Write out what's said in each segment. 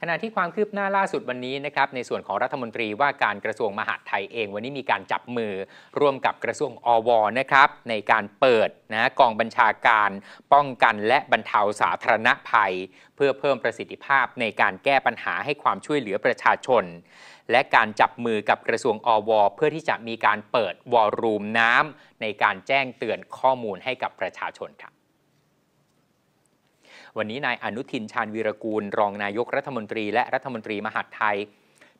ขณะที่ความคืบหน้าล่าสุดวันนี้นะครับในส่วนของรัฐมนตรีว่าการกระทรวงมหาดไทยเอง วันนี้มีการจับมือร่วมกับกระทรวงอวนะครับในการเปิดนะกองบัญชาการ ป้องกันและบรรเทาสาธารณภัยเพื่อเพิ่มประสิทธิภาพในการแก้ปัญหาให้ความช่วยเหลือประชาชน และการจับมือกับกระทรวงอวเพื่อที่จะมีการเปิดวอลลุ่มน้ำในการแจ้งเตือนข้อมูลให้กับประชาชนครับวันนี้นายอนุทินชาญวีรกูล รองนายกรัฐมนตรีและรัฐมนตรีมหาดไทย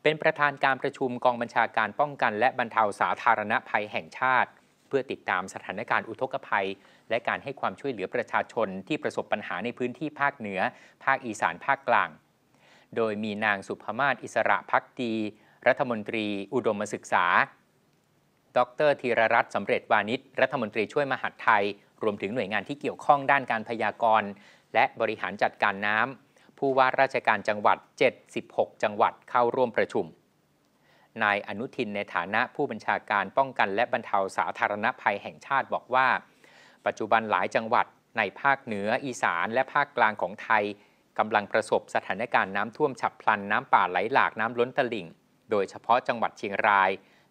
เป็นประธานการประชุมกองบัญชาการป้องกันและบรรเทาสาธารณภัยแห่งชาติ เพื่อติดตามสถานการณ์อุทกภัย และการให้ความช่วยเหลือประชาชน ที่ประสบปัญหาในพื้นที่ภาคเหนือ ภาคอีสานภาคกลาง โดยมีนางสุภมาศอิสระพักดีรัฐมนตรี อุดมศึกษา ดรธีรรัตน์สำเร็จวานิชรัฐมนตรีช่วยมหาดไทย รวมถึงหน่วยงานที่เกี่ยวข้องด้านการพยากรและบริหารจัดการน้ำผู้ว่าราชการจังหวัด 76 จังหวัดเข้าร่วมประชุม นายอนุทินในฐานะผู้บัญชาการป้องกันและบรรเทาสาธารณภัยแห่งชาติบอกว่า ปัจจุบันหลายจังหวัดในภาคเหนืออีสาน และภาคกลางของไทยกำลังประสบสถานการณ์น้ำท่วมฉับพลันน้ำป่าไหลหลากน้ำล้นตลิ่ง โดยเฉพาะจังหวัดเชียงราย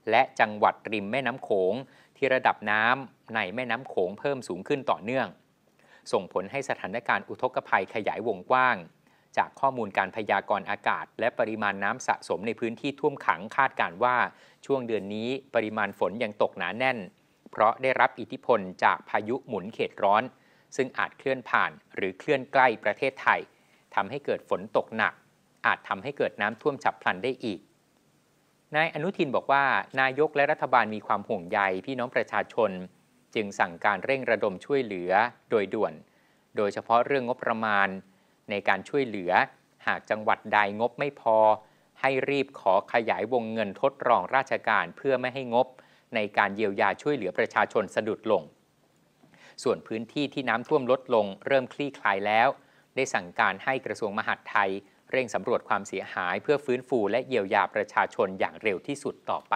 และจังหวัดริมแม่น้ำโขงที่ระดับน้ำในแม่น้ำโขงเพิ่มสูงขึ้นต่อเนื่องส่งผลให้สถานการณ์อุทกภัยขยายวงกว้าง จากข้อมูลการพยากรณ์อากาศ และปริมาณน้ำสะสมในพื้นที่ท่วมขังคาดการว่าช่วงเดือนนี้ปริมาณฝนยังตกหนาแน่น เพราะได้รับอิทธิพลจากพายุหมุนเขตร้อน ซึ่งอาจเคลื่อนผ่าน หรือเคลื่อนใกล้ประเทศไทยทำให้เกิดฝนตกหนัก อาจทำให้เกิดน้ำท่วมฉับพลันได้อีกนายอนุทินบอกว่า นายกและรัฐบาลมีความห่วงใยพี่น้องประชาชนจึงสั่งการเร่งระดมช่วยเหลือโดยด่วน โดยเฉพาะเรื่องงบประมาณในการช่วยเหลือ หากจังหวัดใดงบไม่พอให้รีบขอขยายวงเงินทดรองราชการเพื่อไม่ให้งบในการเยียวยาช่วยเหลือประชาชนสะดุดลง ส่วนพื้นที่ที่น้ำท่วมลดลง เริ่มคลี่คลายแล้ว ได้สั่งการให้กระทรวงมหาดไทย เร่งสำรวจความเสียหายเพื่อฟื้นฟู และเยียวยาประชาชนอย่างเร็วที่สุดต่อไป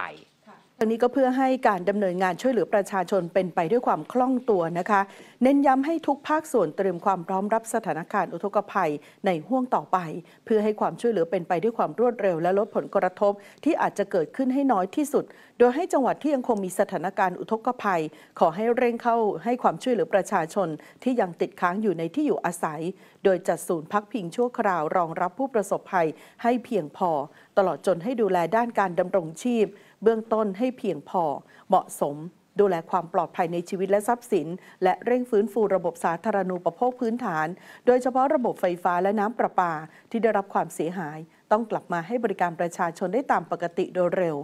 ทังนี้ก็เพื่อให้การดำเนินงานช่วยเหลือประชาชนเป็นไปด้วยความคล่องตัวนะคะเน้นย้ำให้ทุกภาคส่วนเตรียมความพร้อมรับสถานการณ์อุทกภัยในห่วงต่อไป เพื่อให้ความช่วยเหลือเป็นไปด้วยความรวดเร็ว และลดผลกระทบ ที่อาจจะเกิดขึ้นให้น้อยที่สุด โดยให้จังหวัดที่ยังคงมีสถานการณ์อุทกภัย ขอให้เร่งเข้าให้ความช่วยเหลือประชาชน ที่ยังติดค้างอยู่ในที่อยู่อาศัย โดยจัดศูนย์พักพิงชั่วคราวรองรับผู้ประสบภัยให้เพียงพอ ตลอดจนให้ดูแลด้านการดำรงชีพเบื้องต้นให้เพียงพอ เหมาะสม ดูแลความปลอดภัยในชีวิตและทรัพย์สิน และเร่งฟื้นฟูระบบสาธารณูปโภคพื้นฐาน โดยเฉพาะระบบไฟฟ้าและน้ำประปาที่ได้รับความเสียหาย ต้องกลับมาให้บริการประชาชนได้ตามปกติโดยเร็ว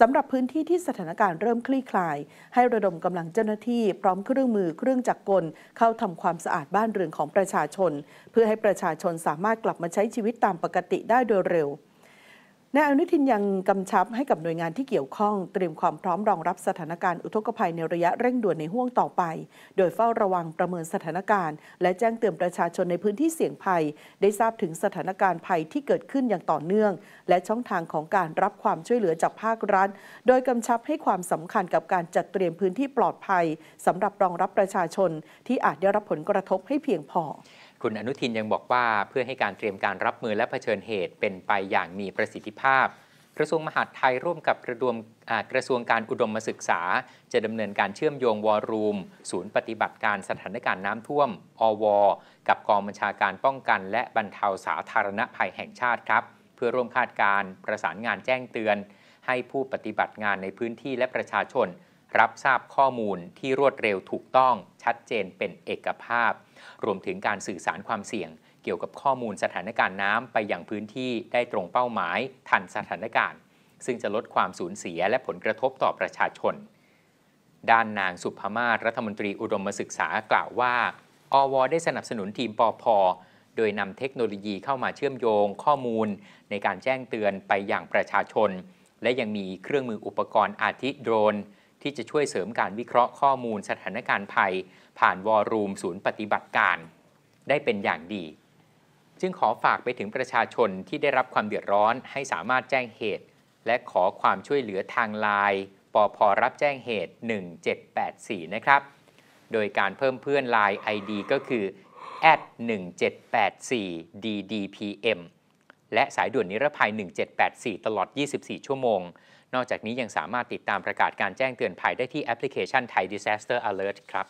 สำหรับพื้นที่ที่สถานการณ์เริ่มคลี่คลาย ให้ระดมกำลังเจ้าหน้าที่ พร้อมเครื่องมือ เครื่องจักรกลเข้าทำความสะอาดบ้านเรือนของประชาชน เพื่อให้ประชาชนสามารถกลับมาใช้ชีวิตตามปกติได้โดยเร็วนายอนุทินยังกำชับให้กับหน่วยงานที่เกี่ยวข้อง เตรียมความพร้อมรองรับสถานการณ์อุทกภัยในระยะเร่งด่วนในห่วงต่อไป โดยเฝ้าระวังประเมินสถานการณ์และแจ้งเตือนประชาชนในพื้นที่เสี่ยงภัย ได้ทราบถึงสถานการณ์ภัยที่เกิดขึ้นอย่างต่อเนื่อง และช่องทางของการรับความช่วยเหลือจากภาครัฐ โดยกำชับให้ความสำคัญกับการจัดเตรียมพื้นที่ปลอดภัยสำหรับรองรับประชาชนที่อาจได้รับผลกระทบให้เพียงพอคุณอนุทินยังบอกว่าเพื่อให้การเตรียมการรับมือและเผชิญเหตุเป็นไปอย่างมีประสิทธิภาพ กระทรวงมหาดไทยร่วมกับกระทรวงกระทรวงการอุดมศึกษา จะดำเนินการเชื่อมโยงวอรูมศูนย์ปฏิบัติการสถานการณ์น้ำท่วม อว กับกองบัญชาการป้องกันและบรรเทาสาธารณภัยแห่งชาติครับ เพื่อร่วมคาดการประสานงานแจ้งเตือน ให้ผู้ปฏิบัติงานในพื้นที่และประชาชน รับทราบข้อมูลที่รวดเร็วถูกต้องชัดเจนเป็นเอกภาพรวมถึงการสื่อสารความเสี่ยงเกี่ยวกับข้อมูลสถานการณ์น้ำไปยังพื้นที่ได้ตรงเป้าหมายทันสถานการณ์ ซึ่งจะลดความสูญเสียและผลกระทบต่อประชาชน ด้านนางสุภมาศรัฐมนตรีอุดมศึกษากล่าวว่า อวได้สนับสนุนทีมปอพอดยนำเทคโนโลยีเข้ามาเชื่อมโยงข้อมูล ในการแจ้งเตือนไปอย่างประชาชน และยังมีเครื่องมืออุปกรณ์อาทิโดรนที่จะช่วยเสริมการวิเคราะห์ข้อมูลสถานการณ์ภัย ผ่านวอล์ุูมศูนย์ปฏิบัติการ ได้เป็นอย่างดี จึงขอฝากไปถึงประชาชนที่ได้รับความเดือดร้อนให้สามารถแจ้งเหตุ และขอความช่วยเหลือทางไลน์ปอพอรับแจ้งเหตุ 1784 นะครับ โดยการเพิ่มเพื่อนไลน์ ID ก็คือ @1784ddpm และสายด่วนนิรภัย 1784 ตลอด 24 ชั่วโมง นอกจากนี้ยังสามารถติดตามประกาศการแจ้งเตือนภัยได้ที่แอปพลิเคชันไทย Disaster Alert ครับ